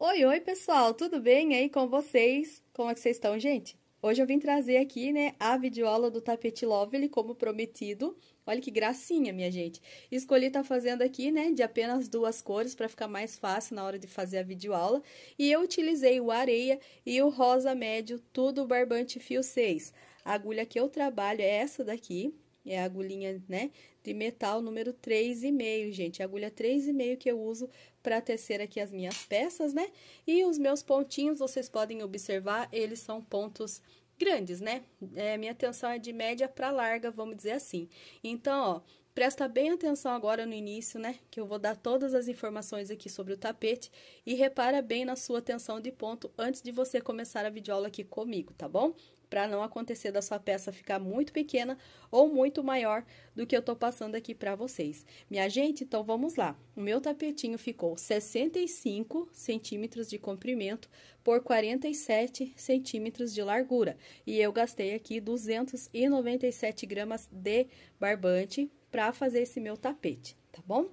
Oi, oi, pessoal, tudo bem aí com vocês? Como é que vocês estão, gente? Hoje eu vim trazer aqui, né, a videoaula do tapete Lovely, como prometido. Olha que gracinha, minha gente. Escolhi tá fazendo aqui, né, de apenas duas cores para ficar mais fácil na hora de fazer a videoaula. E eu utilizei o areia e o rosa médio, tudo barbante fio 6. A agulha que eu trabalho é essa daqui, é a agulhinha, né, de metal número 3,5, gente. A agulha 3,5 que eu uso para tecer aqui as minhas peças, né? E os meus pontinhos, vocês podem observar, eles são pontos grandes, né? É, minha tensão é de média para larga, vamos dizer assim. Então, ó, presta bem atenção agora no início, né? Que eu vou dar todas as informações aqui sobre o tapete e repara bem na sua tensão de ponto antes de você começar a videoaula aqui comigo, tá bom? para não acontecer da sua peça ficar muito pequena ou muito maior do que eu tô passando aqui para vocês. Minha gente, então vamos lá. O meu tapetinho ficou 65 centímetros de comprimento por 47 centímetros de largura. E eu gastei aqui 297 gramas de barbante para fazer esse meu tapete, tá bom?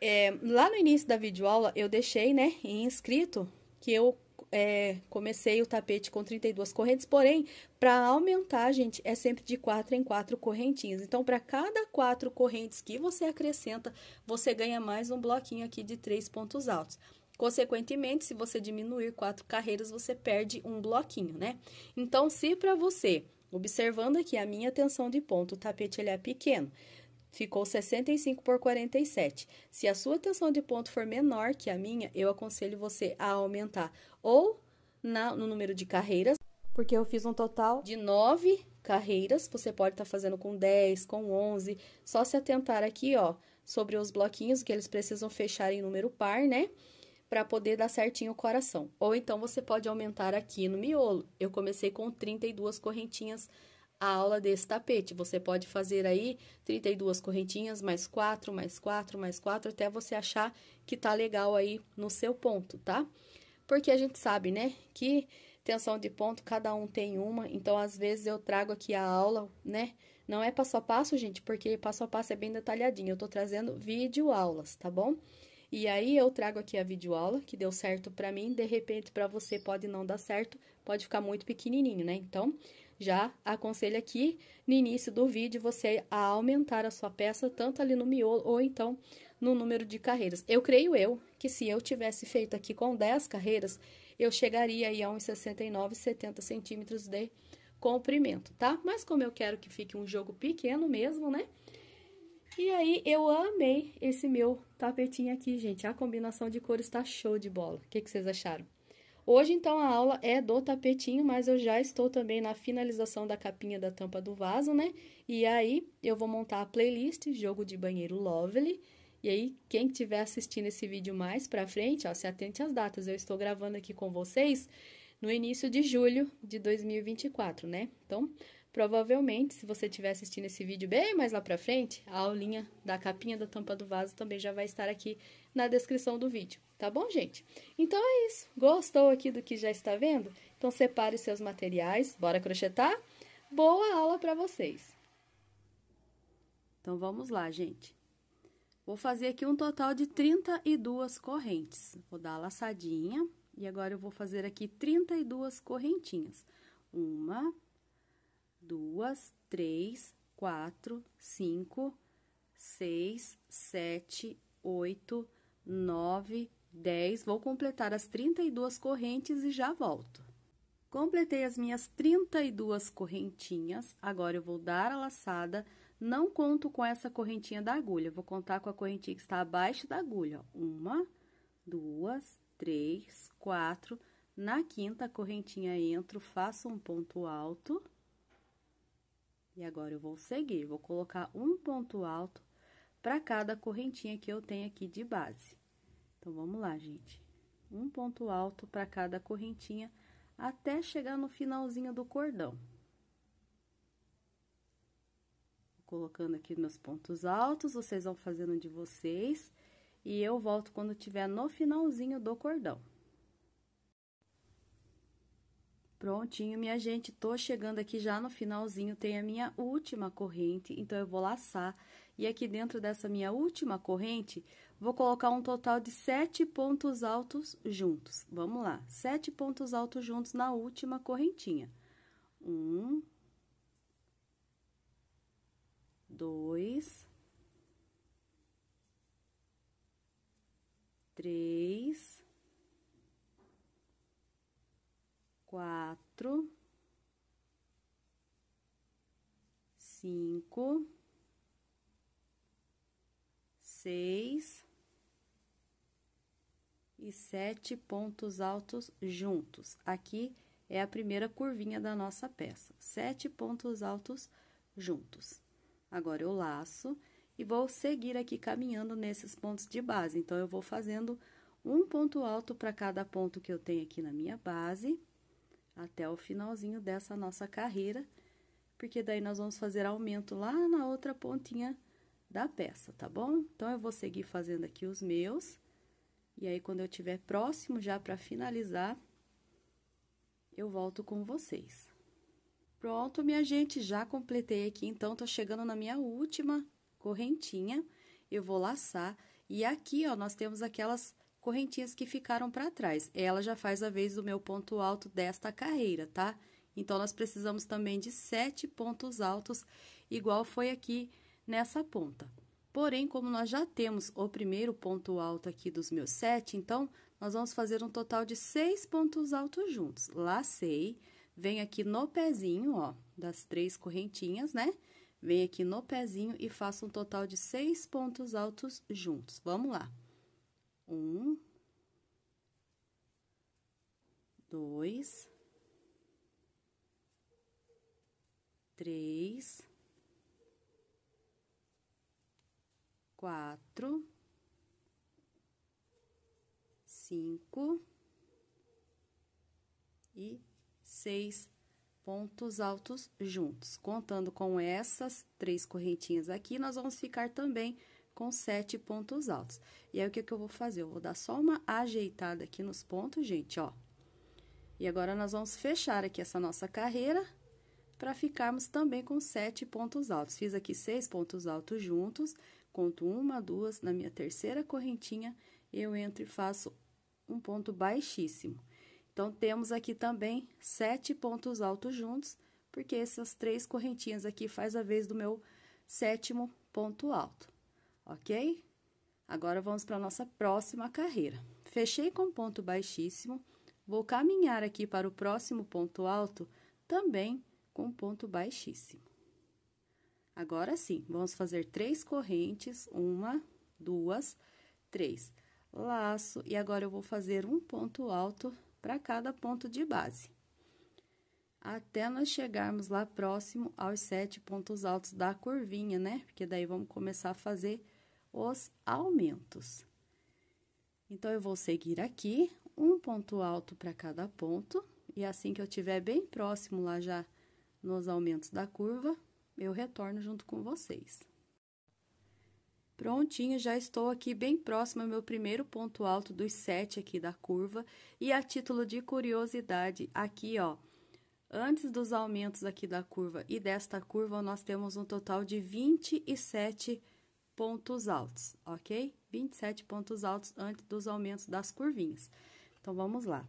É, lá no início da videoaula, eu deixei, né, inscrito que eu é, comecei o tapete com 32 correntes, porém, para aumentar, gente, é sempre de 4 em 4 correntinhas. Então, para cada 4 correntes que você acrescenta, você ganha mais um bloquinho aqui de 3 pontos altos. Consequentemente, se você diminuir 4 carreiras, você perde um bloquinho, né? Então, se para você, observando aqui a minha tensão de ponto, o tapete ele é pequeno, ficou 65 por 47. Se a sua tensão de ponto for menor que a minha, eu aconselho você a aumentar ou na, no número de carreiras, porque eu fiz um total de 9 carreiras, você pode estar tá fazendo com 10, com 11, só se atentar aqui, ó, sobre os bloquinhos que eles precisam fechar em número par, né? Para poder dar certinho o coração. Ou então você pode aumentar aqui no miolo. Eu comecei com 32 correntinhas a aula desse tapete. Você pode fazer aí 32 correntinhas, mais 4, mais 4, mais 4, até você achar que tá legal aí no seu ponto, tá? Porque a gente sabe, né, que tensão de ponto, cada um tem uma, então, às vezes, eu trago aqui a aula, né, não é passo a passo, gente, porque passo a passo é bem detalhadinho, eu tô trazendo vídeo aulas, tá bom? E aí, eu trago aqui a videoaula, que deu certo para mim, de repente, para você pode não dar certo, pode ficar muito pequenininho, né? Então, já aconselho aqui no início do vídeo você a aumentar a sua peça tanto ali no miolo ou então no número de carreiras. Eu creio eu que se eu tivesse feito aqui com 10 carreiras, eu chegaria aí a uns 69, 70 centímetros de comprimento, tá? Mas como eu quero que fique um jogo pequeno mesmo, né? E aí, eu amei esse meu tapetinho aqui, gente. A combinação de cores tá show de bola. O que, que vocês acharam? Hoje, então, a aula é do tapetinho, mas eu já estou também na finalização da capinha da tampa do vaso, né? E aí, eu vou montar a playlist Jogo de Banheiro Lovely. E aí, quem estiver assistindo esse vídeo mais pra frente, ó, se atente às datas. Eu estou gravando aqui com vocês no início de julho de 2024, né? Então, Provavelmente, se você estiver assistindo esse vídeo bem mais lá pra frente, a aulinha da capinha da tampa do vaso também já vai estar aqui na descrição do vídeo, tá bom, gente? Então é isso. Gostou aqui do que já está vendo? Então separe seus materiais, bora crochetar? Boa aula para vocês! Então vamos lá, gente. Vou fazer aqui um total de 32 correntes. Vou dar a laçadinha e agora eu vou fazer aqui 32 correntinhas. Uma, duas, três, quatro, cinco, seis, sete, oito, nove, dez. Vou completar as 32 correntes e já volto. Completei as minhas 32 correntinhas, agora eu vou dar a laçada. Não conto com essa correntinha da agulha, vou contar com a correntinha que está abaixo da agulha. Uma, duas, três, quatro. Na quinta correntinha, entro, faço um ponto alto e agora eu vou seguir, vou colocar um ponto alto para cada correntinha que eu tenho aqui de base. Então, vamos lá, gente. Um ponto alto para cada correntinha até chegar no finalzinho do cordão. Colocando aqui meus pontos altos, vocês vão fazendo de vocês. E eu volto quando tiver no finalzinho do cordão. Prontinho, minha gente, tô chegando aqui já no finalzinho, tem a minha última corrente, então eu vou laçar. E aqui dentro dessa minha última corrente, vou colocar um total de sete pontos altos juntos. Vamos lá, sete pontos altos juntos na última correntinha. Um, dois, três, quatro, cinco, seis e sete pontos altos juntos. Aqui é a primeira curvinha da nossa peça, sete pontos altos juntos. Agora, eu laço e vou seguir aqui caminhando nesses pontos de base. Então, eu vou fazendo um ponto alto para cada ponto que eu tenho aqui na minha base até o finalzinho dessa nossa carreira, porque daí nós vamos fazer aumento lá na outra pontinha da peça, tá bom? Então, eu vou seguir fazendo aqui os meus, e aí, quando eu tiver próximo já para finalizar, eu volto com vocês. Pronto, minha gente, já completei aqui, então, tô chegando na minha última correntinha, eu vou laçar, e aqui, ó, nós temos aquelas correntinhas que ficaram para trás. Ela já faz a vez do meu ponto alto desta carreira, tá? Então, nós precisamos também de sete pontos altos, igual foi aqui nessa ponta. Porém, como nós já temos o primeiro ponto alto aqui dos meus sete, então, nós vamos fazer um total de seis pontos altos juntos. Lacei, vem aqui no pezinho, ó, das três correntinhas, né? Vem aqui no pezinho e faço um total de seis pontos altos juntos. Vamos lá um, dois, três, quatro, cinco e seis pontos altos juntos. Contando com essas três correntinhas aqui, nós vamos ficar também com sete pontos altos. E aí, o que, que eu vou fazer? Eu vou dar só uma ajeitada aqui nos pontos, gente, ó. E agora, nós vamos fechar aqui essa nossa carreira para ficarmos também com sete pontos altos. Fiz aqui seis pontos altos juntos, conto uma, duas, na minha terceira correntinha, eu entro e faço um ponto baixíssimo. Então, temos aqui também sete pontos altos juntos, porque essas três correntinhas aqui faz a vez do meu sétimo ponto alto ok? Agora vamos para a nossa próxima carreira. Fechei com ponto baixíssimo, vou caminhar aqui para o próximo ponto alto, também com ponto baixíssimo. Agora sim, vamos fazer três correntes, uma, duas, três. Laço, e agora eu vou fazer um ponto alto para cada ponto de base. Até nós chegarmos lá próximo aos sete pontos altos da curvinha, né? Porque daí vamos começar a fazer os aumentos. Então, eu vou seguir aqui, um ponto alto para cada ponto, e assim que eu tiver bem próximo lá já nos aumentos da curva, eu retorno junto com vocês. Prontinho, já estou aqui bem próximo ao meu primeiro ponto alto dos sete aqui da curva. E a título de curiosidade, aqui, ó, antes dos aumentos aqui da curva e desta curva, nós temos um total de 27 pontos altos, ok? 27 pontos altos antes dos aumentos das curvinhas. Então, vamos lá.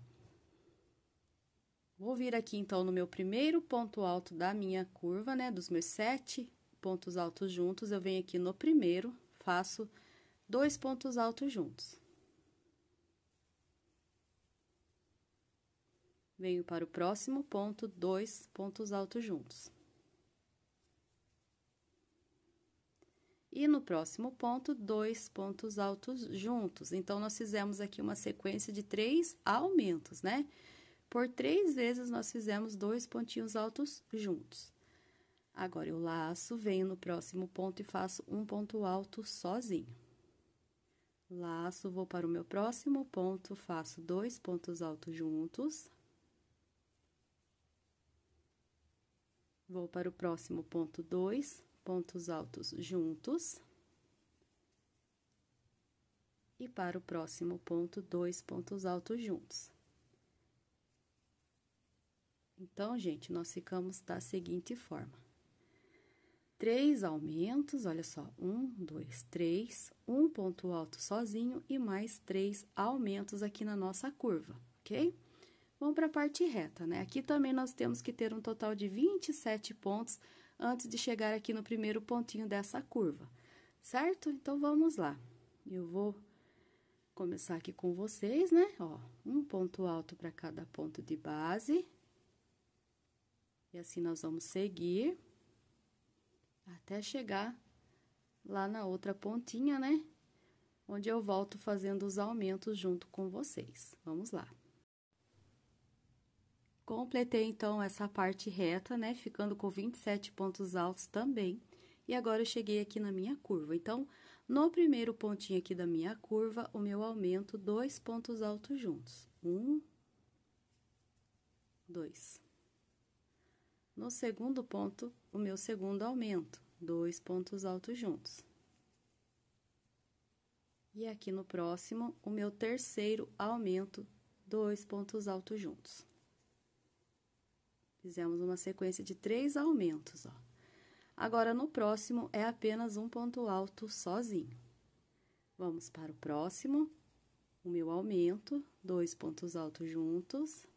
Vou vir aqui, então, no meu primeiro ponto alto da minha curva, né? Dos meus sete pontos altos juntos, eu venho aqui no primeiro, faço dois pontos altos juntos. Venho para o próximo ponto, dois pontos altos juntos. E no próximo ponto, dois pontos altos juntos. Então, nós fizemos aqui uma sequência de três aumentos, né? Por três vezes, nós fizemos dois pontinhos altos juntos. Agora, eu laço, venho no próximo ponto e faço um ponto alto sozinho. Laço, vou para o meu próximo ponto, faço dois pontos altos juntos. Vou para o próximo ponto, dois pontos altos juntos. E para o próximo ponto, dois pontos altos juntos. Então, gente, nós ficamos da seguinte forma: três aumentos, olha só, um, dois, três, um ponto alto sozinho e mais três aumentos aqui na nossa curva, ok? Vamos para a parte reta, né? Aqui também nós temos que ter um total de 27 pontos antes de chegar aqui no primeiro pontinho dessa curva, certo? Então, vamos lá. Eu vou começar aqui com vocês, né? Ó, um ponto alto para cada ponto de base. E assim, nós vamos seguir até chegar lá na outra pontinha, né? Onde eu volto fazendo os aumentos junto com vocês. Vamos lá. Completei então essa parte reta, né? Ficando com 27 pontos altos também. E agora eu cheguei aqui na minha curva. Então, no primeiro pontinho aqui da minha curva, o meu aumento, dois pontos altos juntos. Um, dois. No segundo ponto, o meu segundo aumento, dois pontos altos juntos. E aqui no próximo, o meu terceiro aumento, dois pontos altos juntos. Fizemos uma sequência de três aumentos, ó. Agora, no próximo, é apenas um ponto alto sozinho. Vamos para o próximo, o meu aumento, dois pontos altos juntos.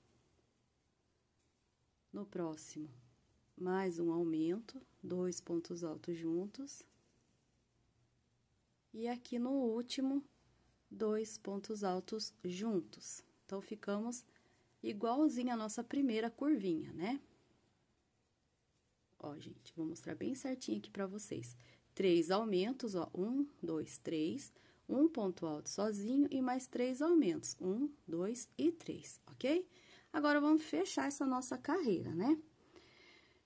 No próximo, mais um aumento, dois pontos altos juntos. E aqui no último, dois pontos altos juntos. Então, ficamos igualzinho a nossa primeira curvinha, né? Ó, gente, vou mostrar bem certinho aqui pra vocês. Três aumentos, ó, um, dois, três, um ponto alto sozinho e mais três aumentos, um, dois e três, ok? Agora, vamos fechar essa nossa carreira, né?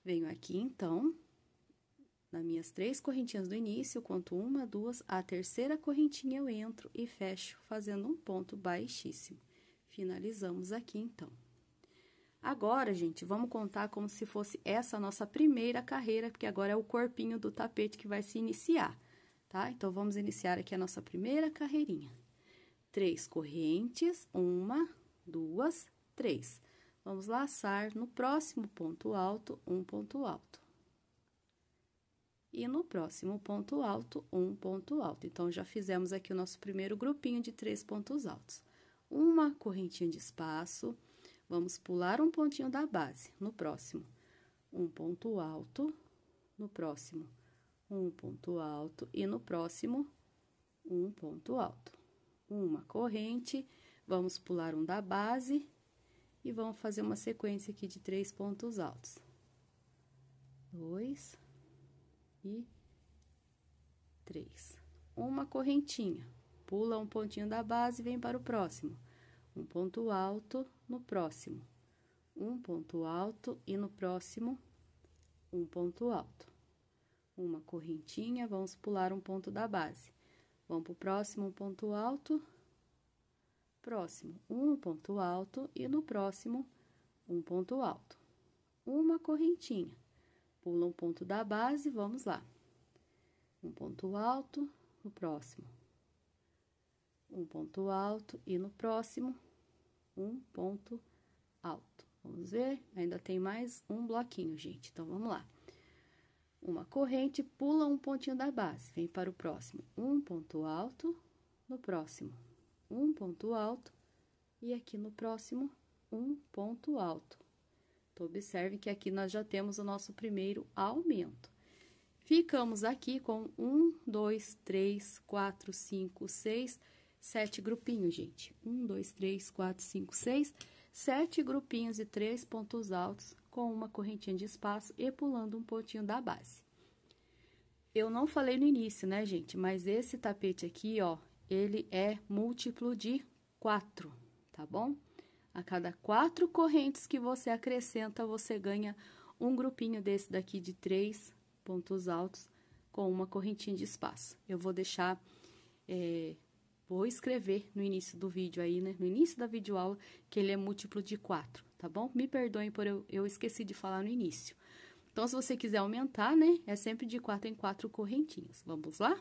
Venho aqui, então, nas minhas três correntinhas do início, conto uma, duas, a terceira correntinha eu entro e fecho fazendo um ponto baixíssimo. Finalizamos aqui, então. Agora, gente, vamos contar como se fosse essa nossa primeira carreira, porque agora é o corpinho do tapete que vai se iniciar, tá? Então, vamos iniciar aqui a nossa primeira carreirinha. Três correntes, uma, duas, três. Vamos laçar no próximo ponto alto, um ponto alto. E no próximo ponto alto, um ponto alto. Então, já fizemos aqui o nosso primeiro grupinho de três pontos altos uma correntinha de espaço, vamos pular um pontinho da base no próximo, um ponto alto, no próximo, um ponto alto e no próximo, um ponto alto. Uma corrente, vamos pular um da base e vamos fazer uma sequência aqui de três pontos altos. Dois e três. Uma correntinha. Pula um pontinho da base e vem para o próximo. Um ponto alto no próximo. Um ponto alto e no próximo, um ponto alto. Uma correntinha, vamos pular um ponto da base. Vamos para o próximo, um ponto alto. Próximo, um ponto alto e no próximo, um ponto alto. Uma correntinha. Pula um ponto da base, vamos lá. Um ponto alto, no próximo um ponto alto e no próximo um ponto alto. Vamos ver? Ainda tem mais um bloquinho, gente. Então, vamos lá. Uma corrente, pula um pontinho da base, vem para o próximo. Um ponto alto, no próximo, um ponto alto. E aqui no próximo, um ponto alto. Então, observe que aqui nós já temos o nosso primeiro aumento. Ficamos aqui com um, dois, três, quatro, cinco, seis sete grupinhos, gente. Um, dois, três, quatro, cinco, seis. Sete grupinhos e três pontos altos com uma correntinha de espaço e pulando um pontinho da base. Eu não falei no início, né, gente? Mas esse tapete aqui, ó, ele é múltiplo de quatro, tá bom? A cada quatro correntes que você acrescenta, você ganha um grupinho desse daqui de três pontos altos com uma correntinha de espaço. Eu vou deixar é, Vou escrever no início do vídeo aí, né? No início da videoaula, que ele é múltiplo de 4, tá bom? Me perdoem por eu, eu esqueci de falar no início. Então, se você quiser aumentar, né? É sempre de 4 em 4 correntinhas. Vamos lá?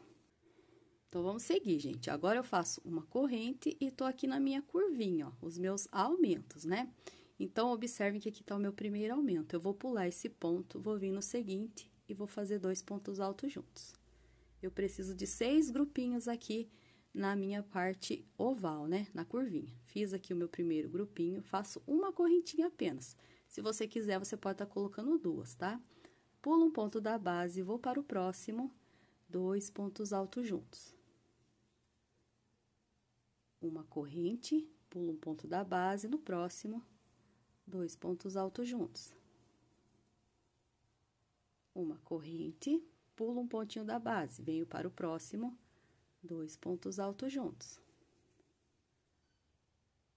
Então, vamos seguir, gente. Agora, eu faço uma corrente e tô aqui na minha curvinha, ó, os meus aumentos, né? Então, observem que aqui tá o meu primeiro aumento. Eu vou pular esse ponto, vou vir no seguinte e vou fazer dois pontos altos juntos. Eu preciso de seis grupinhos aqui na minha parte oval, né? Na curvinha. Fiz aqui o meu primeiro grupinho, faço uma correntinha apenas. Se você quiser, você pode estar tá colocando duas, tá? Pulo um ponto da base, vou para o próximo, dois pontos altos juntos. Uma corrente, pulo um ponto da base, no próximo, dois pontos altos juntos. Uma corrente, pulo um pontinho da base, venho para o próximo, dois pontos altos juntos.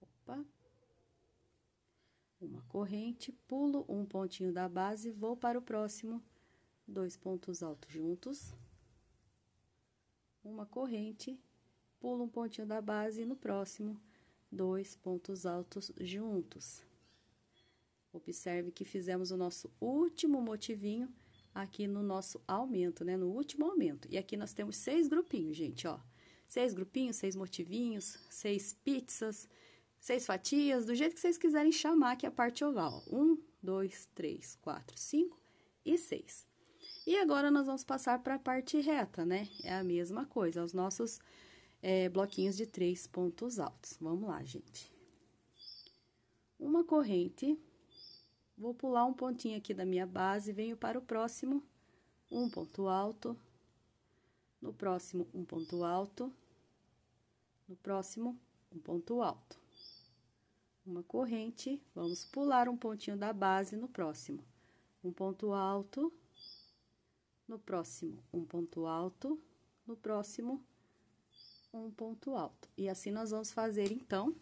Opa. Uma corrente, pulo um pontinho da base, vou para o próximo, dois pontos altos juntos. Uma corrente, pulo um pontinho da base no próximo, dois pontos altos juntos. Observe que fizemos o nosso último motivinho aqui no nosso aumento, né? No último aumento. E aqui nós temos seis grupinhos, gente, ó. Seis grupinhos, seis motivinhos, seis pizzas, seis fatias, do jeito que vocês quiserem chamar aqui a parte oval. Um, dois, três, quatro, cinco e seis. E agora, nós vamos passar para a parte reta, né? É a mesma coisa, os nossos é, bloquinhos de três pontos altos. Vamos lá, gente. Uma corrente Vou pular um pontinho aqui da minha base, venho para o próximo, um ponto alto, no próximo, um ponto alto, no próximo, um ponto alto. Uma corrente, vamos pular um pontinho da base no próximo, um ponto alto, no próximo, um ponto alto, no próximo, um ponto alto. E assim nós vamos fazer, então,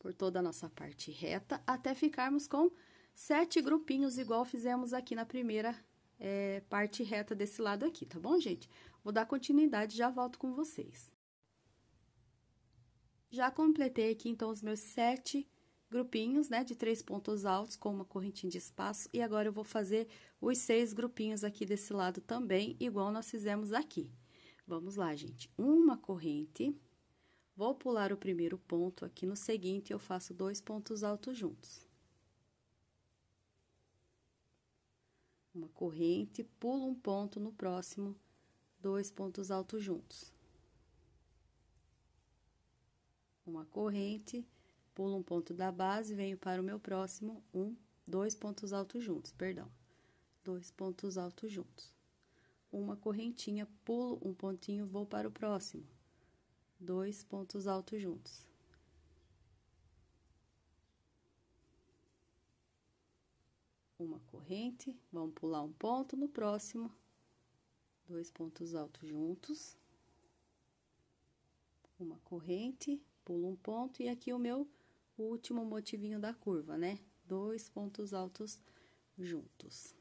por toda a nossa parte reta, até ficarmos com sete grupinhos, igual fizemos aqui na primeira é, parte reta desse lado aqui, tá bom, gente? Vou dar continuidade já volto com vocês. Já completei aqui, então, os meus sete grupinhos, né, de três pontos altos com uma correntinha de espaço. E agora, eu vou fazer os seis grupinhos aqui desse lado também, igual nós fizemos aqui. Vamos lá, gente. Uma corrente, vou pular o primeiro ponto aqui no seguinte, eu faço dois pontos altos juntos. uma corrente, pula um ponto no próximo, dois pontos altos juntos. Uma corrente, pulo um ponto da base, venho para o meu próximo, um, dois pontos altos juntos, perdão, dois pontos altos juntos. Uma correntinha, pulo um pontinho, vou para o próximo, dois pontos altos juntos. uma corrente, vamos pular um ponto, no próximo, dois pontos altos juntos, uma corrente, pulo um ponto, e aqui o meu último motivinho da curva, né? Dois pontos altos juntos.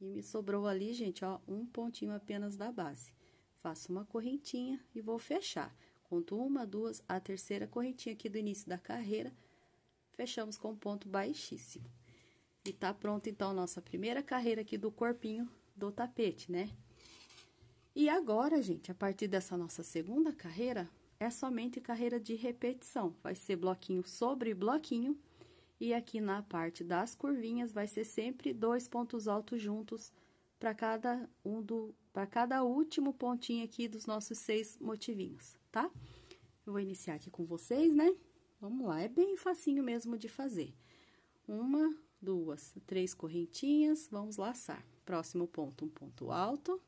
E me sobrou ali, gente, ó, um pontinho apenas da base. Faço uma correntinha e vou fechar. Conto uma, duas, a terceira correntinha aqui do início da carreira, fechamos com um ponto baixíssimo. E tá pronta então nossa primeira carreira aqui do corpinho do tapete, né? E agora, gente, a partir dessa nossa segunda carreira, é somente carreira de repetição. Vai ser bloquinho sobre bloquinho. E aqui na parte das curvinhas, vai ser sempre dois pontos altos juntos para cada um do para cada último pontinho aqui dos nossos seis motivinhos, tá? Eu vou iniciar aqui com vocês, né? Vamos lá, é bem facinho mesmo de fazer. Uma, duas, três correntinhas, vamos laçar. Próximo ponto, um ponto alto.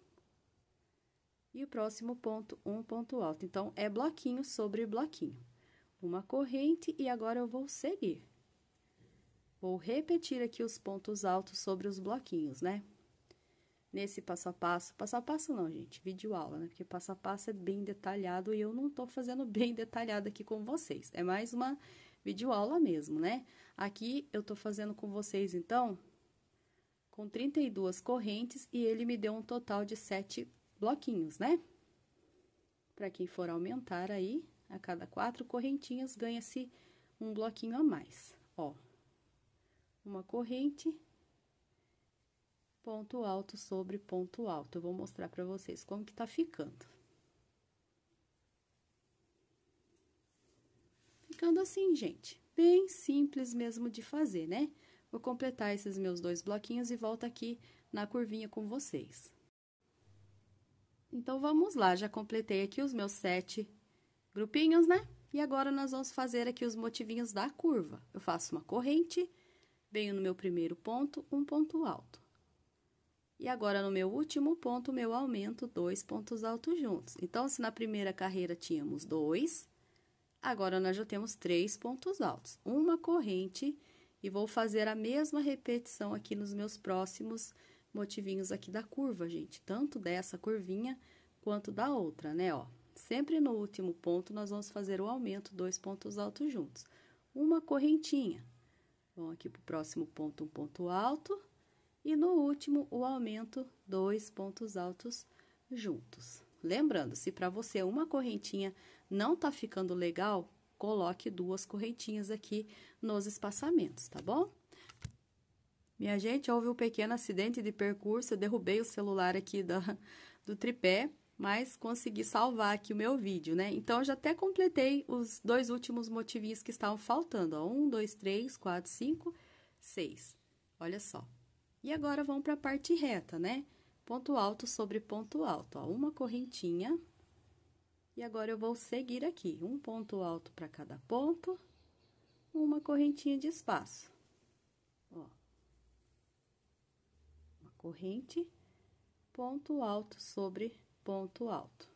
E o próximo ponto, um ponto alto. Então, é bloquinho sobre bloquinho. Uma corrente e agora eu vou seguir. Vou repetir aqui os pontos altos sobre os bloquinhos, né? nesse passo a passo. Passo a passo não, gente, vídeo aula, né? Porque passo a passo é bem detalhado e eu não tô fazendo bem detalhado aqui com vocês. É mais uma vídeo aula mesmo, né? Aqui eu tô fazendo com vocês, então, com 32 correntes e ele me deu um total de 7 bloquinhos, né? Para quem for aumentar aí, a cada quatro correntinhas ganha-se um bloquinho a mais, ó. Uma corrente, ponto alto sobre ponto alto. Eu vou mostrar para vocês como que tá ficando. Ficando assim, gente. Bem simples mesmo de fazer, né? Vou completar esses meus dois bloquinhos e volto aqui na curvinha com vocês. Então, vamos lá. Já completei aqui os meus sete grupinhos, né? E agora, nós vamos fazer aqui os motivinhos da curva. Eu faço uma corrente, venho no meu primeiro ponto, um ponto alto e agora, no meu último ponto, meu aumento, dois pontos altos juntos. Então, se na primeira carreira tínhamos dois, agora nós já temos três pontos altos. Uma corrente, e vou fazer a mesma repetição aqui nos meus próximos motivinhos aqui da curva, gente. Tanto dessa curvinha quanto da outra, né, ó. Sempre no último ponto, nós vamos fazer o aumento, dois pontos altos juntos. Uma correntinha. Vamos aqui pro próximo ponto, um ponto alto e no último o aumento, dois pontos altos juntos. Lembrando, se para você uma correntinha não tá ficando legal, coloque duas correntinhas aqui nos espaçamentos, tá bom? Minha gente, houve um pequeno acidente de percurso, eu derrubei o celular aqui do tripé, mas consegui salvar aqui o meu vídeo, né? Então, já até completei os dois últimos motivinhos que estavam faltando, ó. Um, dois, três, quatro, cinco, seis. Olha só. E agora vamos para a parte reta, né? Ponto alto sobre ponto alto, ó, uma correntinha. E agora eu vou seguir aqui, um ponto alto para cada ponto, uma correntinha de espaço. Ó. Uma corrente, ponto alto sobre ponto alto.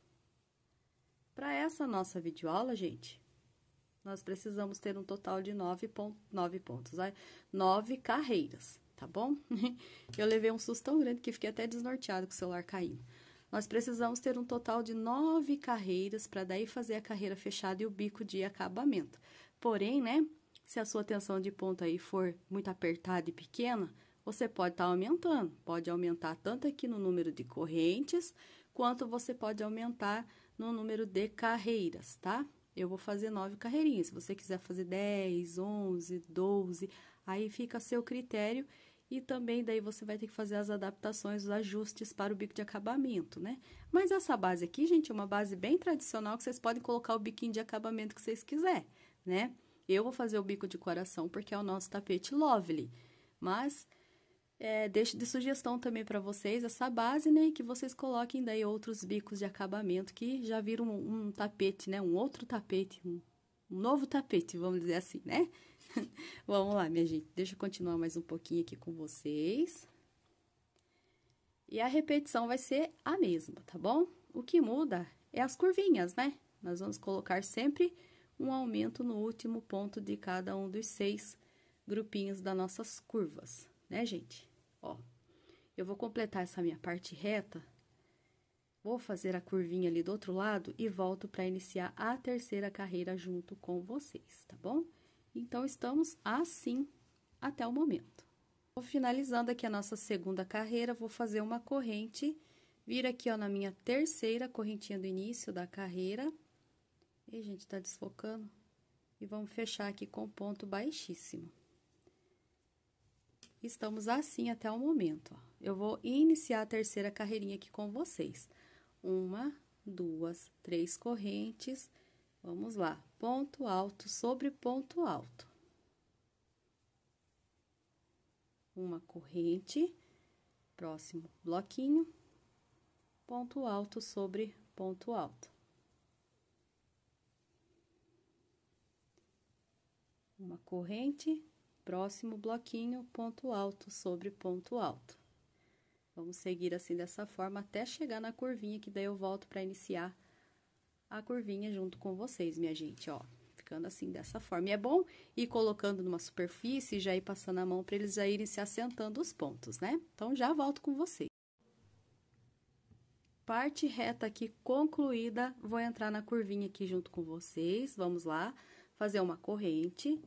Para essa nossa videoaula, gente, nós precisamos ter um total de nove, nove pontos, nove carreiras tá bom? Eu levei um susto tão grande que fiquei até desnorteado com o celular caindo. Nós precisamos ter um total de nove carreiras para daí fazer a carreira fechada e o bico de acabamento. Porém, né, se a sua tensão de ponta aí for muito apertada e pequena, você pode estar tá aumentando. Pode aumentar tanto aqui no número de correntes, quanto você pode aumentar no número de carreiras, tá? Eu vou fazer nove carreirinhas. Se você quiser fazer dez, onze, doze, aí fica a seu critério e também daí você vai ter que fazer as adaptações, os ajustes para o bico de acabamento, né? Mas essa base aqui, gente, é uma base bem tradicional que vocês podem colocar o biquinho de acabamento que vocês quiser, né? Eu vou fazer o bico de coração porque é o nosso tapete lovely, mas é, deixo de sugestão também para vocês essa base, né? que vocês coloquem daí outros bicos de acabamento que já viram um, um tapete, né? Um outro tapete, um, um novo tapete, vamos dizer assim, né? Vamos lá, minha gente. Deixa eu continuar mais um pouquinho aqui com vocês. E a repetição vai ser a mesma, tá bom? O que muda é as curvinhas, né? Nós vamos colocar sempre um aumento no último ponto de cada um dos seis grupinhos das nossas curvas, né, gente? Ó, eu vou completar essa minha parte reta, vou fazer a curvinha ali do outro lado e volto para iniciar a terceira carreira junto com vocês, tá bom? Então, estamos assim até o momento. Vou finalizando aqui a nossa segunda carreira, vou fazer uma corrente, vir aqui, ó, na minha terceira correntinha do início da carreira. E, gente, tá desfocando. E vamos fechar aqui com ponto baixíssimo. Estamos assim até o momento, ó. Eu vou iniciar a terceira carreirinha aqui com vocês. Uma, duas, três correntes Vamos lá, ponto alto sobre ponto alto. Uma corrente, próximo bloquinho, ponto alto sobre ponto alto. Uma corrente, próximo bloquinho, ponto alto sobre ponto alto. Vamos seguir assim dessa forma até chegar na curvinha, que daí eu volto para iniciar a curvinha junto com vocês, minha gente, ó. Ficando assim, dessa forma. E é bom ir colocando numa superfície e já ir passando a mão para eles já irem se assentando os pontos, né? Então, já volto com vocês. Parte reta aqui concluída, vou entrar na curvinha aqui junto com vocês, vamos lá. Fazer uma corrente,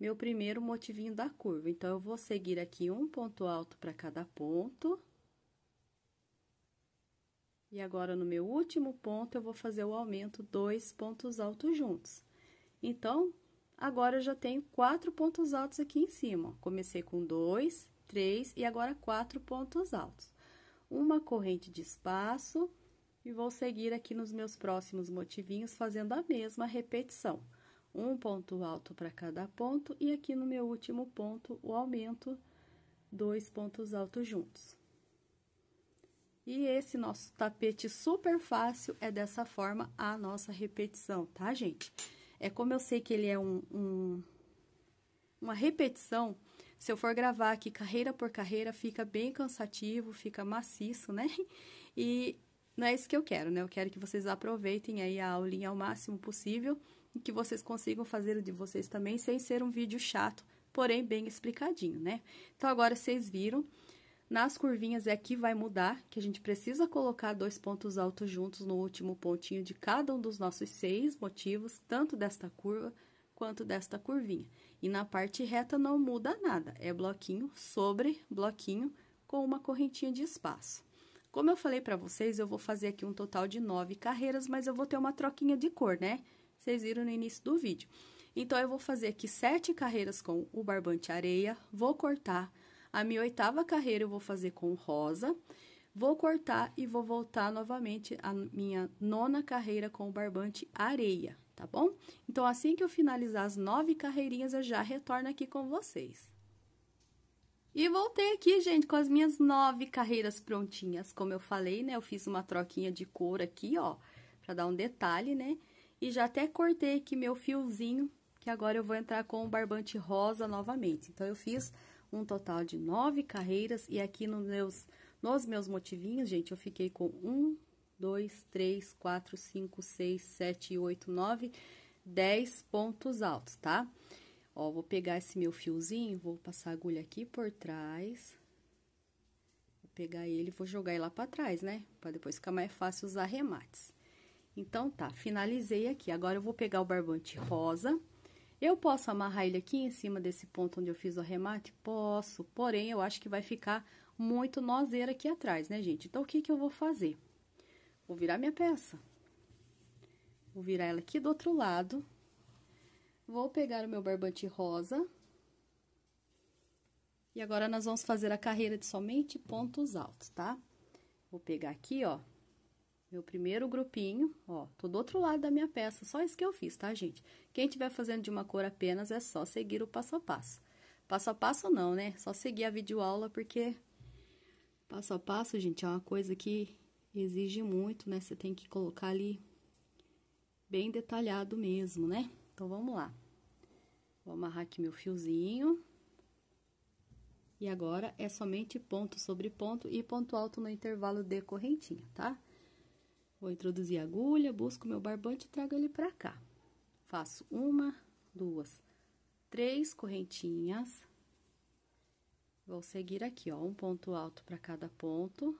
meu primeiro motivinho da curva. Então, eu vou seguir aqui um ponto alto para cada ponto... E agora, no meu último ponto, eu vou fazer o aumento dois pontos altos juntos. Então, agora eu já tenho quatro pontos altos aqui em cima. Comecei com dois, três e agora quatro pontos altos. Uma corrente de espaço e vou seguir aqui nos meus próximos motivinhos fazendo a mesma repetição. Um ponto alto para cada ponto e aqui no meu último ponto o aumento, dois pontos altos juntos. E esse nosso tapete super fácil é dessa forma a nossa repetição, tá, gente? É como eu sei que ele é um, um uma repetição, se eu for gravar aqui carreira por carreira, fica bem cansativo, fica maciço, né? E não é isso que eu quero, né? Eu quero que vocês aproveitem aí a aulinha ao máximo possível e que vocês consigam fazer o de vocês também sem ser um vídeo chato, porém bem explicadinho, né? Então, agora vocês viram nas curvinhas é aqui vai mudar, que a gente precisa colocar dois pontos altos juntos no último pontinho de cada um dos nossos seis motivos, tanto desta curva quanto desta curvinha. E na parte reta não muda nada, é bloquinho sobre bloquinho com uma correntinha de espaço. Como eu falei para vocês, eu vou fazer aqui um total de nove carreiras, mas eu vou ter uma troquinha de cor, né? Vocês viram no início do vídeo. Então, eu vou fazer aqui sete carreiras com o barbante areia, vou cortar a minha oitava carreira eu vou fazer com rosa. Vou cortar e vou voltar novamente a minha nona carreira com o barbante areia, tá bom? Então, assim que eu finalizar as nove carreirinhas, eu já retorno aqui com vocês. E voltei aqui, gente, com as minhas nove carreiras prontinhas. Como eu falei, né, eu fiz uma troquinha de cor aqui, ó, pra dar um detalhe, né? E já até cortei aqui meu fiozinho, que agora eu vou entrar com o barbante rosa novamente. Então, eu fiz um total de nove carreiras. E aqui nos meus, nos meus motivinhos, gente, eu fiquei com um, dois, três, quatro, cinco, seis, sete, oito, nove, dez pontos altos, tá? Ó, vou pegar esse meu fiozinho, vou passar a agulha aqui por trás. Vou pegar ele, vou jogar ele lá pra trás, né? Pra depois ficar mais fácil os arremates. Então, tá, finalizei aqui. Agora, eu vou pegar o barbante rosa eu posso amarrar ele aqui em cima desse ponto onde eu fiz o arremate? Posso, porém, eu acho que vai ficar muito nozeira aqui atrás, né, gente? Então, o que que eu vou fazer? Vou virar minha peça. Vou virar ela aqui do outro lado. Vou pegar o meu barbante rosa. E agora, nós vamos fazer a carreira de somente pontos altos, tá? Vou pegar aqui, ó, meu primeiro grupinho, ó, tô do outro lado da minha peça, só isso que eu fiz, tá, gente? Quem tiver fazendo de uma cor apenas, é só seguir o passo a passo. Passo a passo não, né? Só seguir a videoaula, porque passo a passo, gente, é uma coisa que exige muito, né? Você tem que colocar ali bem detalhado mesmo, né? Então, vamos lá. Vou amarrar aqui meu fiozinho. E agora, é somente ponto sobre ponto e ponto alto no intervalo de correntinha, tá? Tá? Vou introduzir a agulha, busco meu barbante e trago ele pra cá. Faço uma, duas, três correntinhas. Vou seguir aqui, ó, um ponto alto para cada ponto.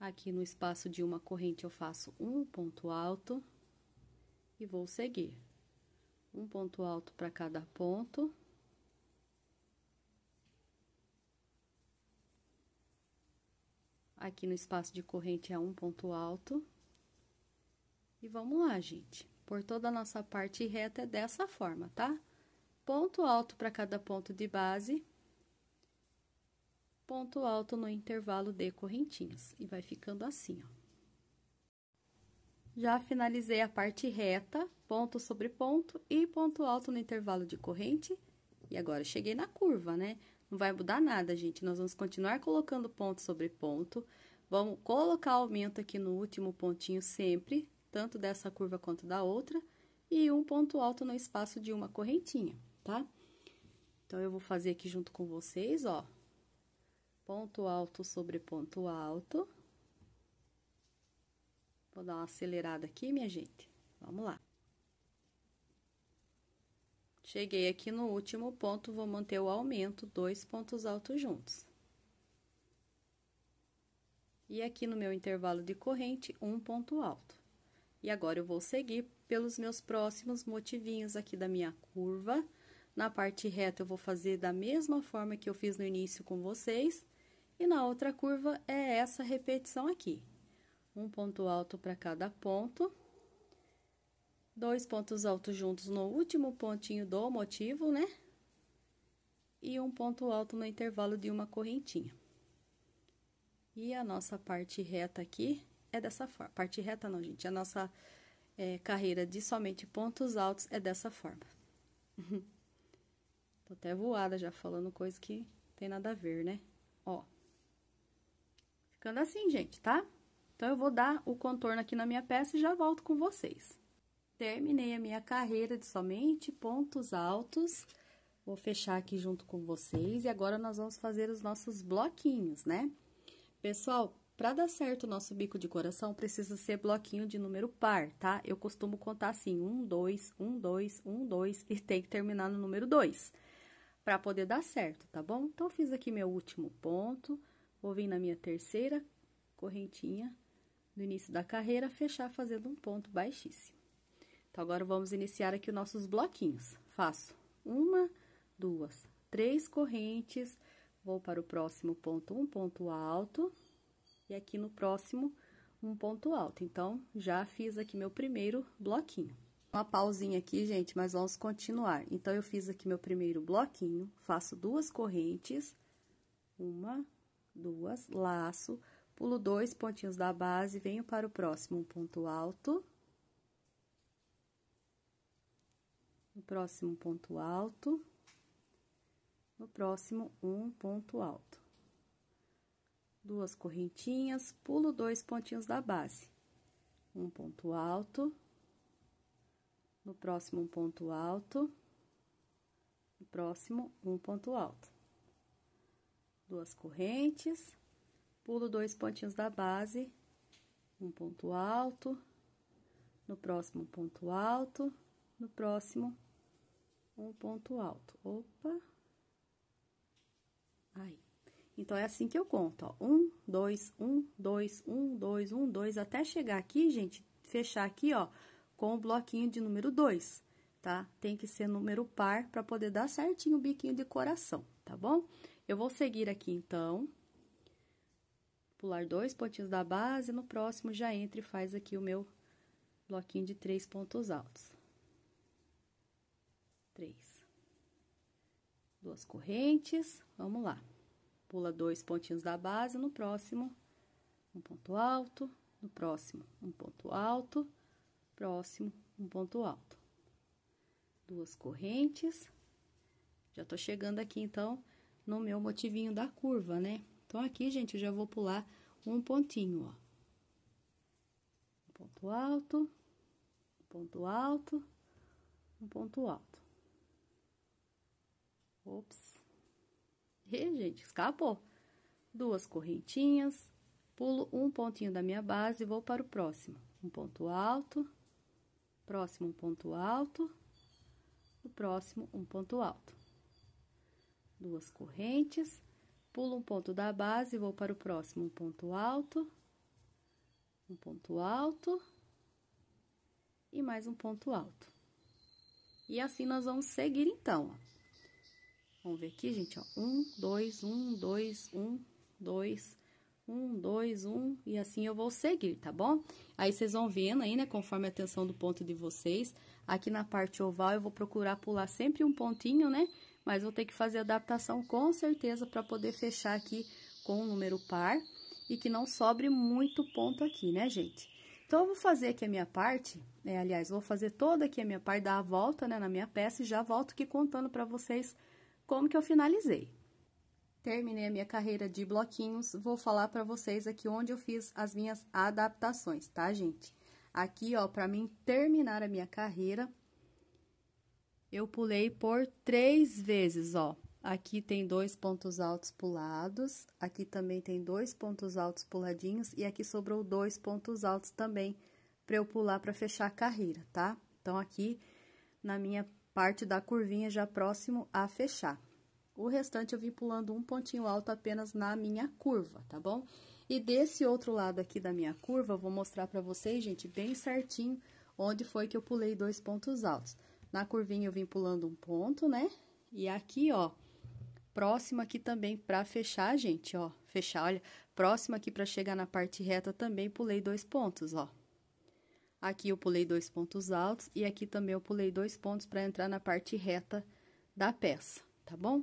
Aqui no espaço de uma corrente eu faço um ponto alto e vou seguir. Um ponto alto para cada ponto. aqui no espaço de corrente é um ponto alto. E vamos lá, gente. Por toda a nossa parte reta é dessa forma, tá? Ponto alto para cada ponto de base. Ponto alto no intervalo de correntinhas. E vai ficando assim, ó. Já finalizei a parte reta, ponto sobre ponto e ponto alto no intervalo de corrente. E agora, cheguei na curva, né? Não vai mudar nada, gente. Nós vamos continuar colocando ponto sobre ponto. Vamos colocar aumento aqui no último pontinho sempre, tanto dessa curva quanto da outra, e um ponto alto no espaço de uma correntinha, tá? Então, eu vou fazer aqui junto com vocês, ó. Ponto alto sobre ponto alto. Vou dar uma acelerada aqui, minha gente. Vamos lá. Cheguei aqui no último ponto, vou manter o aumento, dois pontos altos juntos. E aqui no meu intervalo de corrente, um ponto alto. E agora, eu vou seguir pelos meus próximos motivinhos aqui da minha curva. Na parte reta, eu vou fazer da mesma forma que eu fiz no início com vocês. E na outra curva, é essa repetição aqui. Um ponto alto para cada ponto dois pontos altos juntos no último pontinho do motivo, né? E um ponto alto no intervalo de uma correntinha. E a nossa parte reta aqui é dessa forma. Parte reta não, gente. A nossa é, carreira de somente pontos altos é dessa forma. Tô até voada já falando coisa que tem nada a ver, né? Ó. Ficando assim, gente, tá? Então, eu vou dar o contorno aqui na minha peça e já volto com vocês terminei a minha carreira de somente pontos altos. Vou fechar aqui junto com vocês e agora nós vamos fazer os nossos bloquinhos, né? Pessoal, para dar certo o nosso bico de coração, precisa ser bloquinho de número par, tá? Eu costumo contar assim, um, dois, um, dois, um, dois, e tem que terminar no número dois, para poder dar certo, tá bom? Então, fiz aqui meu último ponto, vou vir na minha terceira correntinha do início da carreira, fechar fazendo um ponto baixíssimo. Então, agora vamos iniciar aqui os nossos bloquinhos. Faço uma, duas, três correntes, vou para o próximo ponto, um ponto alto, e aqui no próximo, um ponto alto. Então, já fiz aqui meu primeiro bloquinho. Uma pausinha aqui, gente, mas vamos continuar. Então, eu fiz aqui meu primeiro bloquinho, faço duas correntes, uma, duas, laço, pulo dois pontinhos da base, venho para o próximo, um ponto alto no próximo ponto alto, no próximo um ponto alto. Duas correntinhas, pulo dois pontinhos da base. Um ponto alto, no próximo um ponto alto, no próximo um ponto alto. Duas correntes, pulo dois pontinhos da base, um ponto alto, no próximo ponto alto, no próximo um ponto alto. Opa! Aí. Então, é assim que eu conto, ó. Um, dois, um, dois, um, dois, um, dois, até chegar aqui, gente, fechar aqui, ó, com o bloquinho de número dois, tá? Tem que ser número par para poder dar certinho o biquinho de coração, tá bom? Eu vou seguir aqui, então. Pular dois pontinhos da base, no próximo já entra e faz aqui o meu bloquinho de três pontos altos três. Duas correntes, vamos lá. Pula dois pontinhos da base, no próximo, um ponto alto, no próximo, um ponto alto, próximo, um ponto alto. Duas correntes. Já tô chegando aqui, então, no meu motivinho da curva, né? Então, aqui, gente, eu já vou pular um pontinho, ó. Um ponto alto, um ponto alto, um ponto alto. Ops. E, gente, escapou. Duas correntinhas, pulo um pontinho da minha base e vou para o próximo. Um ponto alto, próximo um ponto alto, o próximo um ponto alto. Duas correntes, pulo um ponto da base e vou para o próximo um ponto alto, um ponto alto e mais um ponto alto. E assim nós vamos seguir então, ó. Vamos ver aqui, gente, ó. Um, dois, um, dois, um, dois, um, dois, um, e assim eu vou seguir, tá bom? Aí, vocês vão vendo aí, né, conforme a tensão do ponto de vocês. Aqui na parte oval, eu vou procurar pular sempre um pontinho, né? Mas vou ter que fazer adaptação com certeza para poder fechar aqui com o um número par. E que não sobre muito ponto aqui, né, gente? Então, eu vou fazer aqui a minha parte, né? Aliás, vou fazer toda aqui a minha parte, dar a volta, né, na minha peça e já volto aqui contando para vocês como que eu finalizei. Terminei a minha carreira de bloquinhos, vou falar para vocês aqui onde eu fiz as minhas adaptações, tá, gente? Aqui, ó, para mim terminar a minha carreira, eu pulei por três vezes, ó. Aqui tem dois pontos altos pulados, aqui também tem dois pontos altos puladinhos e aqui sobrou dois pontos altos também para eu pular para fechar a carreira, tá? Então, aqui na minha parte da curvinha já próximo a fechar. O restante eu vim pulando um pontinho alto apenas na minha curva, tá bom? E desse outro lado aqui da minha curva, vou mostrar pra vocês, gente, bem certinho, onde foi que eu pulei dois pontos altos. Na curvinha eu vim pulando um ponto, né? E aqui, ó, próximo aqui também pra fechar, gente, ó, fechar, olha, próximo aqui pra chegar na parte reta também pulei dois pontos, ó. Aqui eu pulei dois pontos altos e aqui também eu pulei dois pontos para entrar na parte reta da peça, tá bom?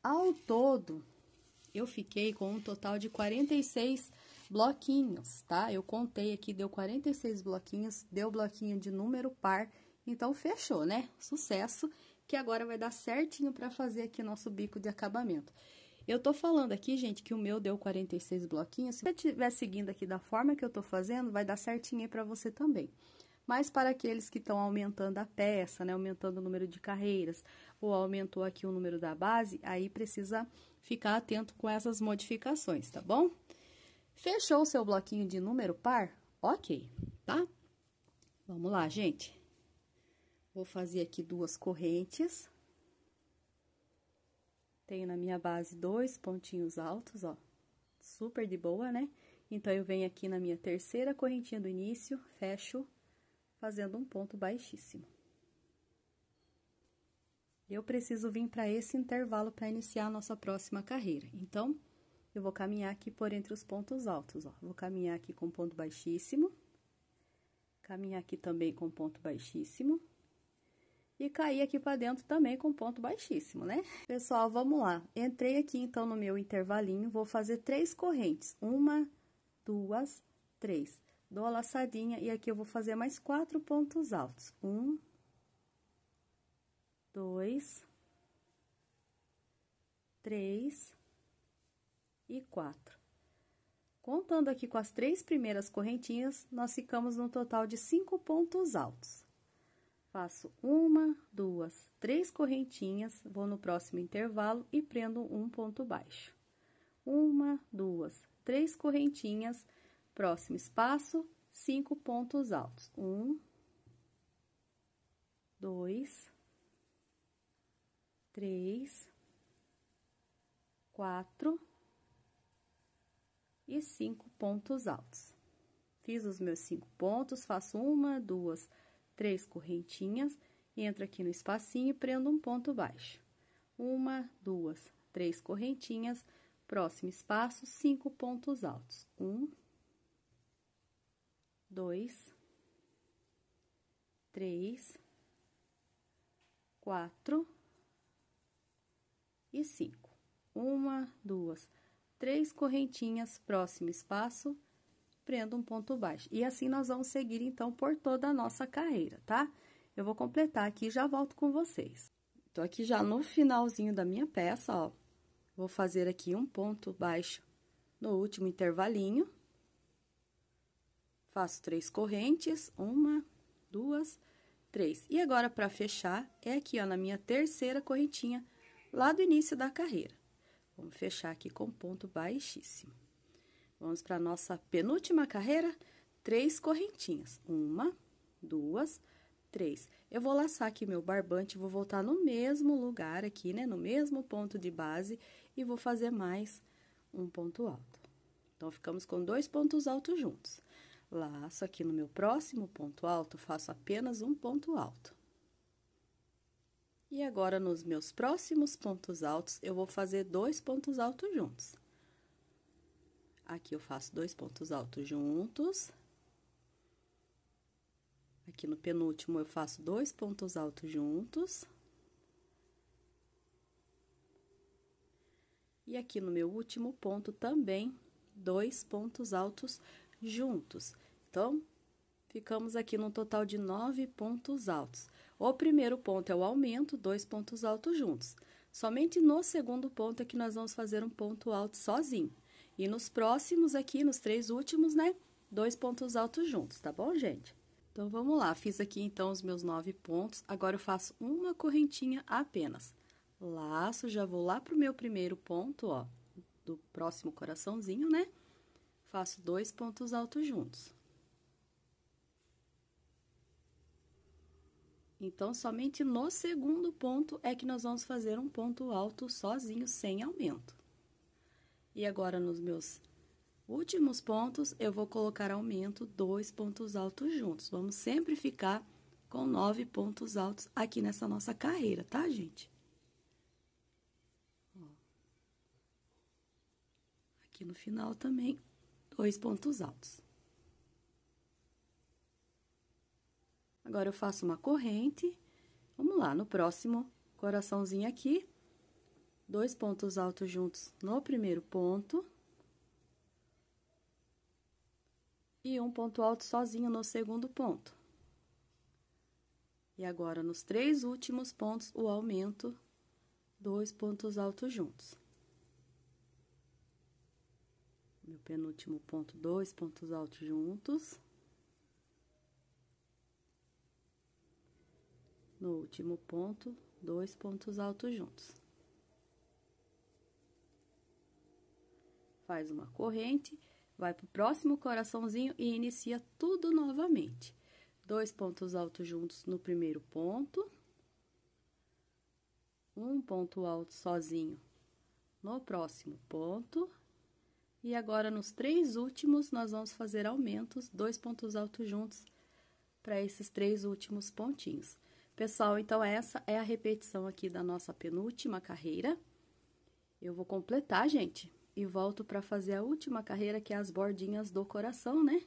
Ao todo, eu fiquei com um total de 46 bloquinhos, tá? Eu contei aqui, deu 46 bloquinhos, deu bloquinho de número par, então fechou, né? Sucesso, que agora vai dar certinho para fazer aqui nosso bico de acabamento. Eu tô falando aqui, gente, que o meu deu 46 bloquinhos. Se você estiver seguindo aqui da forma que eu tô fazendo, vai dar certinho aí pra você também. Mas para aqueles que estão aumentando a peça, né, aumentando o número de carreiras, ou aumentou aqui o número da base, aí precisa ficar atento com essas modificações, tá bom? Fechou o seu bloquinho de número par? Ok, tá? Vamos lá, gente. Vou fazer aqui duas correntes. Tenho na minha base dois pontinhos altos, ó, super de boa, né? Então, eu venho aqui na minha terceira correntinha do início, fecho, fazendo um ponto baixíssimo. Eu preciso vir para esse intervalo para iniciar a nossa próxima carreira. Então, eu vou caminhar aqui por entre os pontos altos, ó. Vou caminhar aqui com ponto baixíssimo. Caminhar aqui também com ponto baixíssimo e caí aqui para dentro também com ponto baixíssimo, né? Pessoal, vamos lá. Entrei aqui, então, no meu intervalinho, vou fazer três correntes. Uma, duas, três. Dou a laçadinha e aqui eu vou fazer mais quatro pontos altos. Um, dois, três e quatro. Contando aqui com as três primeiras correntinhas, nós ficamos no total de cinco pontos altos. Faço uma, duas, três correntinhas, vou no próximo intervalo e prendo um ponto baixo. Uma, duas, três correntinhas, próximo espaço, cinco pontos altos. Um, dois, três, quatro e cinco pontos altos. Fiz os meus cinco pontos, faço uma, duas, três três correntinhas, entro aqui no espacinho e prendo um ponto baixo. Uma, duas, três correntinhas, próximo espaço, cinco pontos altos. Um, dois, três, quatro e cinco. Uma, duas, três correntinhas, próximo espaço, compreenda um ponto baixo. E assim nós vamos seguir, então, por toda a nossa carreira, tá? Eu vou completar aqui e já volto com vocês. Tô aqui já no finalzinho da minha peça, ó. Vou fazer aqui um ponto baixo no último intervalinho. Faço três correntes, uma, duas, três. E agora, para fechar, é aqui, ó, na minha terceira correntinha, lá do início da carreira. Vamos fechar aqui com ponto baixíssimo. Vamos para a nossa penúltima carreira, três correntinhas. Uma, duas, três. Eu vou laçar aqui meu barbante, vou voltar no mesmo lugar aqui, né? No mesmo ponto de base e vou fazer mais um ponto alto. Então, ficamos com dois pontos altos juntos. Laço aqui no meu próximo ponto alto, faço apenas um ponto alto. E agora, nos meus próximos pontos altos, eu vou fazer dois pontos altos juntos. Aqui eu faço dois pontos altos juntos. Aqui no penúltimo, eu faço dois pontos altos juntos. E aqui no meu último ponto também, dois pontos altos juntos. Então, ficamos aqui num total de nove pontos altos. O primeiro ponto é o aumento, dois pontos altos juntos. Somente no segundo ponto é que nós vamos fazer um ponto alto sozinho. E nos próximos aqui, nos três últimos, né? Dois pontos altos juntos, tá bom, gente? Então, vamos lá. Fiz aqui, então, os meus nove pontos. Agora, eu faço uma correntinha apenas. Laço, já vou lá pro meu primeiro ponto, ó, do próximo coraçãozinho, né? Faço dois pontos altos juntos. Então, somente no segundo ponto é que nós vamos fazer um ponto alto sozinho, sem aumento. E agora, nos meus últimos pontos, eu vou colocar aumento dois pontos altos juntos. Vamos sempre ficar com nove pontos altos aqui nessa nossa carreira, tá, gente? Aqui no final também, dois pontos altos. Agora, eu faço uma corrente. Vamos lá, no próximo coraçãozinho aqui, dois pontos altos juntos no primeiro ponto. E um ponto alto sozinho no segundo ponto. E agora, nos três últimos pontos, o aumento, dois pontos altos juntos. Meu penúltimo ponto, dois pontos altos juntos. No último ponto, dois pontos altos juntos. faz uma corrente, vai para o próximo coraçãozinho e inicia tudo novamente. Dois pontos altos juntos no primeiro ponto, um ponto alto sozinho no próximo ponto. E agora, nos três últimos, nós vamos fazer aumentos, dois pontos altos juntos para esses três últimos pontinhos. Pessoal, então, essa é a repetição aqui da nossa penúltima carreira. Eu vou completar, gente e volto para fazer a última carreira, que é as bordinhas do coração, né?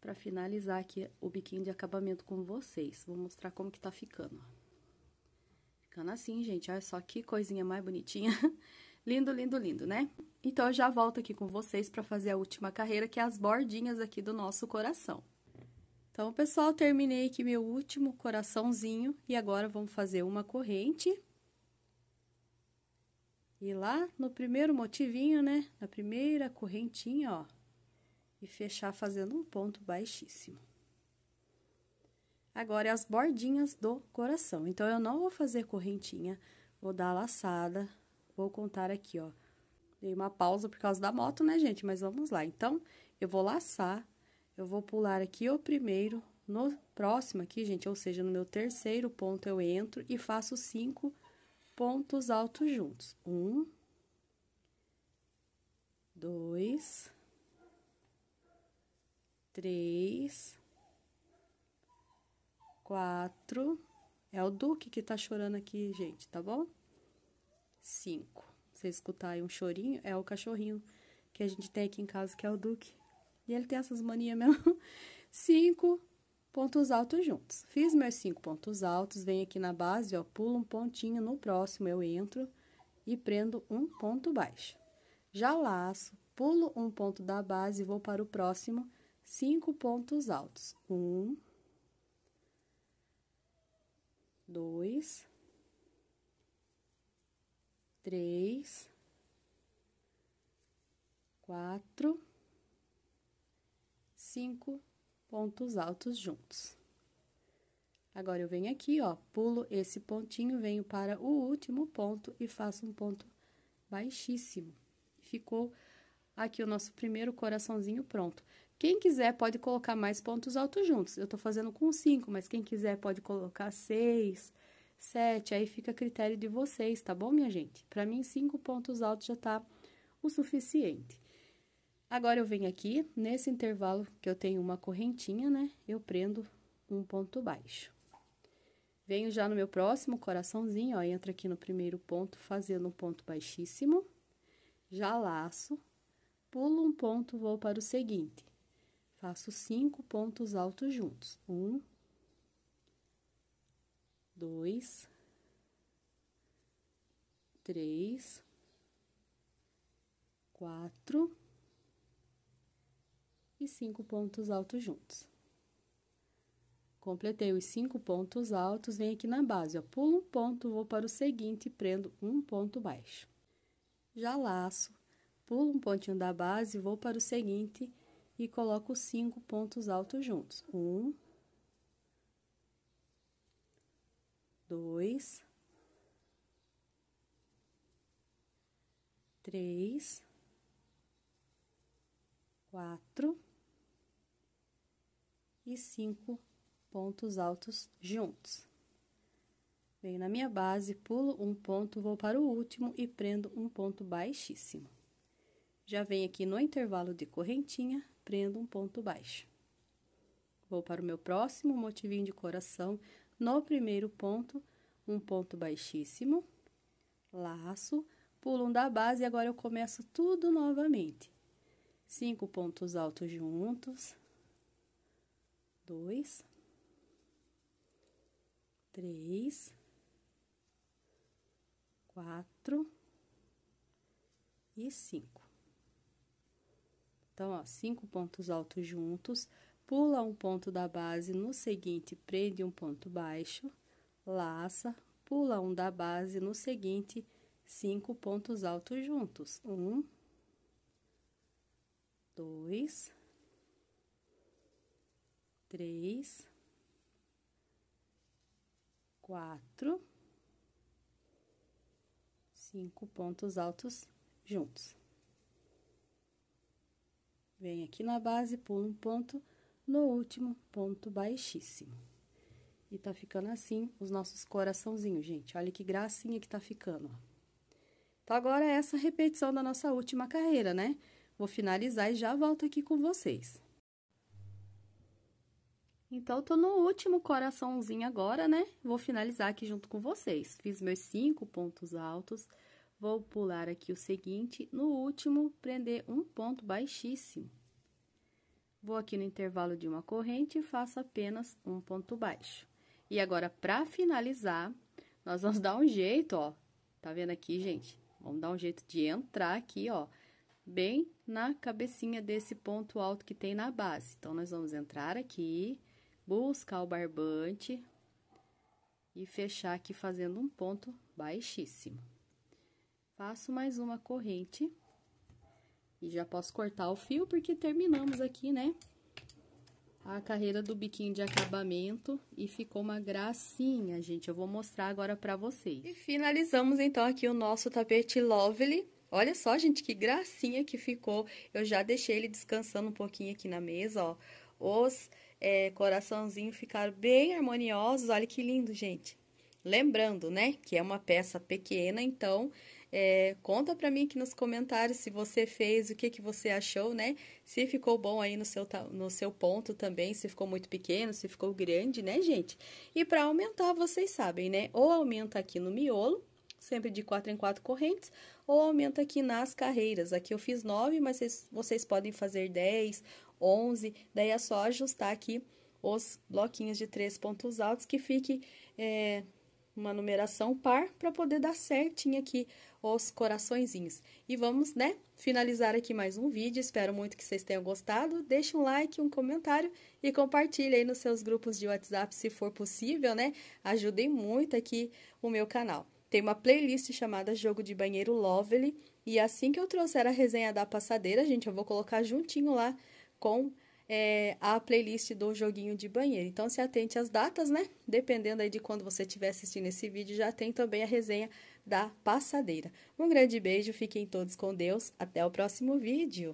Para finalizar aqui o biquinho de acabamento com vocês. Vou mostrar como que tá ficando, Ficando assim, gente, olha só que coisinha mais bonitinha. lindo, lindo, lindo, né? Então, eu já volto aqui com vocês para fazer a última carreira, que é as bordinhas aqui do nosso coração. Então, pessoal, terminei aqui meu último coraçãozinho e agora vamos fazer uma corrente e lá no primeiro motivinho, né? Na primeira correntinha, ó. E fechar fazendo um ponto baixíssimo. Agora, é as bordinhas do coração. Então, eu não vou fazer correntinha, vou dar laçada, vou contar aqui, ó. Dei uma pausa por causa da moto, né, gente? Mas vamos lá. Então, eu vou laçar, eu vou pular aqui o primeiro, no próximo aqui, gente, ou seja, no meu terceiro ponto eu entro e faço cinco pontos altos juntos. Um, dois, três, quatro. É o Duque que tá chorando aqui, gente, tá bom? Cinco. Você escutar aí um chorinho, é o cachorrinho que a gente tem aqui em casa, que é o Duque. E ele tem essas manias mesmo. Cinco, pontos altos juntos. Fiz meus cinco pontos altos, venho aqui na base, ó, pulo um pontinho, no próximo eu entro e prendo um ponto baixo. Já laço, pulo um ponto da base e vou para o próximo, cinco pontos altos. Um, dois, três, quatro, cinco, pontos altos juntos. Agora, eu venho aqui, ó, pulo esse pontinho, venho para o último ponto e faço um ponto baixíssimo. Ficou aqui o nosso primeiro coraçãozinho pronto. Quem quiser pode colocar mais pontos altos juntos. Eu tô fazendo com cinco, mas quem quiser pode colocar seis, sete, aí fica a critério de vocês, tá bom, minha gente? Para mim, cinco pontos altos já tá o suficiente. Agora eu venho aqui, nesse intervalo que eu tenho uma correntinha, né? Eu prendo um ponto baixo. Venho já no meu próximo coraçãozinho, ó, entra aqui no primeiro ponto, fazendo um ponto baixíssimo. Já laço, pulo um ponto, vou para o seguinte. Faço cinco pontos altos juntos. Um, dois, três, quatro e cinco pontos altos juntos. Completei os cinco pontos altos, venho aqui na base, ó, pulo um ponto, vou para o seguinte e prendo um ponto baixo. Já laço, pulo um pontinho da base, vou para o seguinte e coloco cinco pontos altos juntos. Um, dois, três, quatro e cinco pontos altos juntos. Venho na minha base, pulo um ponto, vou para o último e prendo um ponto baixíssimo. Já venho aqui no intervalo de correntinha, prendo um ponto baixo. Vou para o meu próximo motivinho de coração, no primeiro ponto, um ponto baixíssimo, laço, pulo um da base e agora eu começo tudo novamente. Cinco pontos altos juntos, dois, três, quatro e cinco. Então, ó, cinco pontos altos juntos, pula um ponto da base no seguinte, prende um ponto baixo, laça, pula um da base no seguinte, cinco pontos altos juntos. Um, dois, três, quatro, cinco pontos altos juntos. Vem aqui na base, pula um ponto no último ponto baixíssimo. E tá ficando assim os nossos coraçãozinhos, gente. Olha que gracinha que tá ficando, ó. Então, agora é essa repetição da nossa última carreira, né? Vou finalizar e já volto aqui com vocês. Então, eu tô no último coraçãozinho agora, né? Vou finalizar aqui junto com vocês. Fiz meus cinco pontos altos. Vou pular aqui o seguinte, no último, prender um ponto baixíssimo. Vou aqui no intervalo de uma corrente e faço apenas um ponto baixo. E agora, para finalizar, nós vamos dar um jeito, ó. Tá vendo aqui, gente? Vamos dar um jeito de entrar aqui, ó, bem na cabecinha desse ponto alto que tem na base. Então, nós vamos entrar aqui buscar o barbante e fechar aqui fazendo um ponto baixíssimo. Faço mais uma corrente e já posso cortar o fio porque terminamos aqui, né? A carreira do biquinho de acabamento e ficou uma gracinha, gente. Eu vou mostrar agora pra vocês. E finalizamos então aqui o nosso tapete Lovely. Olha só, gente, que gracinha que ficou. Eu já deixei ele descansando um pouquinho aqui na mesa, ó. Os é, coraçãozinho ficaram bem harmoniosos. Olha que lindo, gente. Lembrando, né, que é uma peça pequena, então é, conta para mim aqui nos comentários se você fez, o que, que você achou, né? Se ficou bom aí no seu, no seu ponto também, se ficou muito pequeno, se ficou grande, né, gente? E para aumentar, vocês sabem, né? Ou aumenta aqui no miolo, sempre de quatro em quatro correntes, ou aumenta aqui nas carreiras. Aqui eu fiz nove, mas vocês, vocês podem fazer dez 11. Daí é só ajustar aqui os bloquinhos de três pontos altos que fique é, uma numeração par para poder dar certinho aqui os coraçõezinhos. E vamos, né, finalizar aqui mais um vídeo. Espero muito que vocês tenham gostado. Deixe um like, um comentário e compartilhe aí nos seus grupos de WhatsApp se for possível, né? Ajudem muito aqui o meu canal. Tem uma playlist chamada Jogo de Banheiro Lovely e assim que eu trouxer a resenha da passadeira, gente, eu vou colocar juntinho lá com é, a playlist do joguinho de banheiro. Então se atente às datas, né? Dependendo aí de quando você estiver assistindo esse vídeo, já tem também a resenha da passadeira. Um grande beijo, fiquem todos com Deus, até o próximo vídeo.